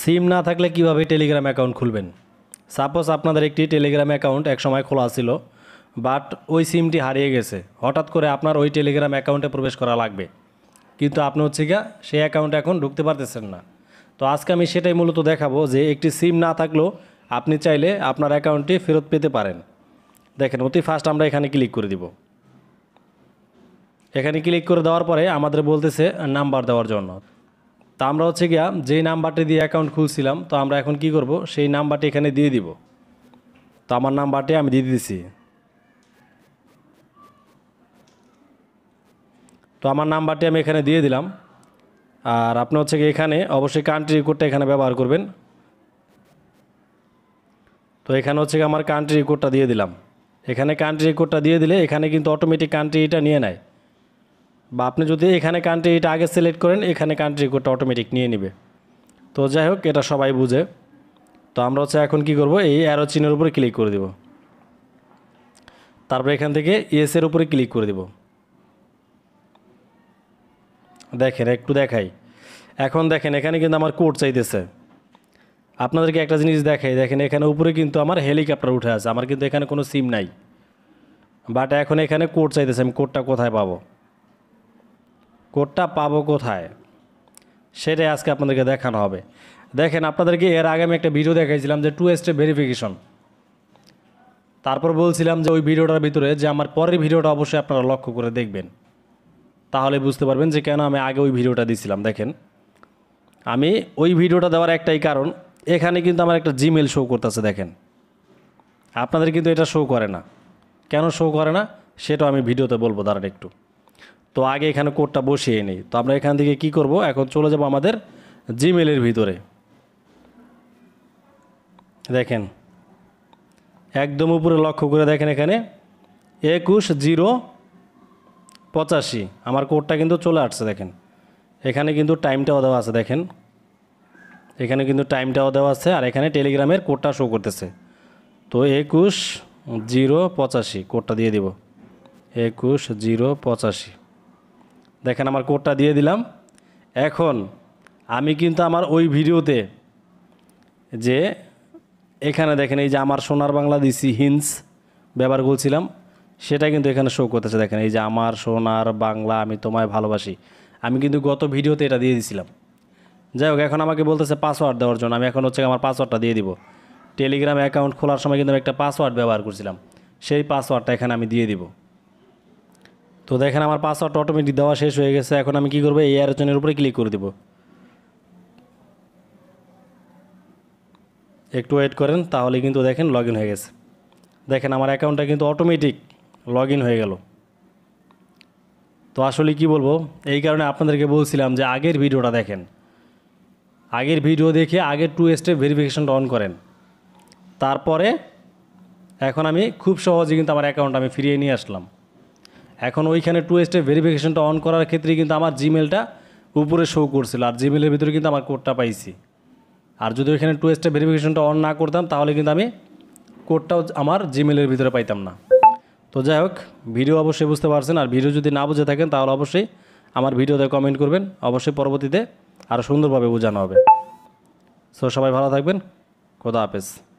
সিম না থাকলে কিভাবে টেলিগ্রাম অ্যাকাউন্ট খুলবেন সাপোজ আপনাদের একটি টেলিগ্রাম অ্যাকাউন্ট একসময় খোলা ছিল বাট ওই সিমটি হারিয়ে গেছে হঠাৎ করে আপনার ওই টেলিগ্রাম অ্যাকাউন্টে প্রবেশ করা লাগবে কিন্তু আপনি হচ্ছে গিয়া সেই অ্যাকাউন্টে এখন ঢুকতে পারতেছেন না তো আজকে আমি সেটাই মূলত দেখাবো যে একটি সিম না থাকলেও আপনি চাইলে আপনার অ্যাকাউন্টটি ফেরত পেতে পারেন দেখেন অতি ফার্স্ট আমরা এখানে ক্লিক করে দিব এখানে ক্লিক করে দেওয়ার পরে আমাদের বলতেছে নাম্বার দেওয়ার জন্য তো আমরা হচ্ছে গিয়া যেই নাম্বারটি দিয়ে অ্যাকাউন্ট খুলছিলাম তো আমরা এখন কি করব সেই নাম্বারটি এখানে দিয়ে দিব তো আমার নাম্বারটি আমি দিয়ে দিয়েছি তো আমার নাম্বারটি আমি এখানে দিয়ে দিলাম আর আপনি হচ্ছে কি এখানে অবশ্যই কান্ট্রি কোডটা এখানে ব্যবহার করবেন তো এখানে হচ্ছে আমার কান্ট্রি কোডটা দিয়ে দিলাম এখানে কান্ট্রি কোডটা দিয়ে দিলে এখানে কিন্তু অটোমেটিক কান্ট্রি এটা নিয়ে নেয় বা আপনি যদি এখানে কান্ট্রি এটা আগে সিলেক্ট করেন এখানে কান্ট্রি কোডটা অটোমেটিক নিয়ে নেবে তো যাই হোক এটা সবাই বুঝে তো আমরা হচ্ছে এখন কি করব এই অ্যারো চিহ্নের উপরে ক্লিক করে দেব তারপর এখান থেকে এসের উপরে ক্লিক করে দেব দেখেন একটু দেখাই এখন দেখেন এখানে কিন্তু আমার কোড চাইতেছে আপনাদেরকে একটা জিনিস দেখাই দেখেন এখানে উপরে কিন্তু আমার হেলিকপ্টার উঠে আছে আমার কিন্তু এখানে কোনো সিম নাই বাট এখন এখানে কোড চাইতেছে আমি কোডটা কোথায় পাবো কোডটা পাবো কোথায় সেটাই আজকে আপনাদেরকে দেখানো হবে দেখেন আপনাদেরকে এর আগে আমি একটা ভিডিও দেখাইছিলাম যে টু স্টেপ ভেরিফিকেশন তারপর বলছিলাম যে ওই ভিডিওটার ভিতরে যে আমার পরের ভিডিওটা অবশ্যই আপনারা লক্ষ্য করে দেখবেন তাহলে বুঝতে পারবেন যে কেন আমি আগে ওই ভিডিওটা দিছিলাম দেখেন আমি ওই ভিডিওটা দেওয়ার একটাই কারণ এখানে কিন্তু আমার একটা জিমেল শো করতেছে দেখেন আপনাদের কিন্তু এটা শো করে না কেন শো করে না সেটাও আমি ভিডিওতে বলবো দাঁড়ান একটু তো আগে এখানে কোডটা বসিয়ে নিই তো আমরা এখান থেকে কি করব এখন চলে যাব আমাদের জিমেলের ভিতরে দেখেন একদম উপরে লক্ষ্য করে দেখেন এখানে একুশ জিরো পঁচাশি আমার কোডটা কিন্তু চলে আসছে দেখেন এখানে কিন্তু টাইমটাও দেওয়া আছে দেখেন এখানে কিন্তু টাইমটাও দেওয়া আছে আর এখানে টেলিগ্রামের কোডটা শো করতেছে তো একুশ জিরো পঁচাশি কোডটা দিয়ে দিব একুশ জিরো পঁচাশি দেখেন আমার কোডটা দিয়ে দিলাম এখন আমি কিন্তু আমার ওই ভিডিওতে যে এখানে দেখেন এই যে আমার সোনার বাংলা দিছি হিন্স ব্যবহার করছিলাম সেটা কিন্তু এখানে শো করতেছে দেখেন এই যে আমার সোনার বাংলা আমি তোমায় ভালোবাসি আমি কিন্তু গত ভিডিওতে এটা দিয়ে দিয়েছিলাম যাই হোক এখন আমাকে বলতেছে পাসওয়ার্ড দেওয়ার জন্য আমি এখন হচ্ছে আমার পাসওয়ার্ডটা দিয়ে দিব টেলিগ্রাম অ্যাকাউন্ট খোলার সময় কিন্তু আমি একটা পাসওয়ার্ড ব্যবহার করছিলাম সেই পাসওয়ার্ডটা এখানে আমি দিয়ে দিব তো দেখেন আমার পাসওয়ার্ড অটোমেটিক দেওয়া শেষ হয়ে গেছে এখন আমি কি করবো এই আয়োজনের উপরে ক্লিক করে দেব একটু ওয়েট করেন তাহলে কিন্তু দেখেন লগ হয়ে গেছে দেখেন আমার অ্যাকাউন্টটা কিন্তু অটোমেটিক লগ হয়ে গেল তো আসলে কি বলবো এই কারণে আপনাদেরকে বলছিলাম যে আগের ভিডিওটা দেখেন আগের ভিডিও দেখে আগের টু স্টেপ ভেরিফিকেশনটা অন করেন তারপরে এখন আমি খুব সহজে কিন্তু আমার অ্যাকাউন্ট আমি ফিরিয়ে নিয়ে আসলাম এখন ওইখানে টু স্টেপ ভেরিফিকেশনটা অন করার ক্ষেত্রে কিন্তু আমার জিমেলটা উপরে শো করছিল আর জিমেলের ভিতরে কিন্তু আমার কোডটা পাইছি আর যদি ওইখানে টু স্টেপ ভেরিফিকেশনটা অন না করতাম তাহলে কিন্তু আমি কোডটাও আমার জিমেলের ভিতরে পাইতাম না তো যাই হোক ভিডিও অবশ্যই বুঝতে পারছেন আর ভিডিও যদি না বুঝে থাকেন তাহলে অবশ্যই আমার ভিডিওতে কমেন্ট করবেন অবশ্যই পরবর্তীতে আরও সুন্দরভাবে বোঝানো হবে সো সবাই ভালো থাকবেন খোদা হাফেজ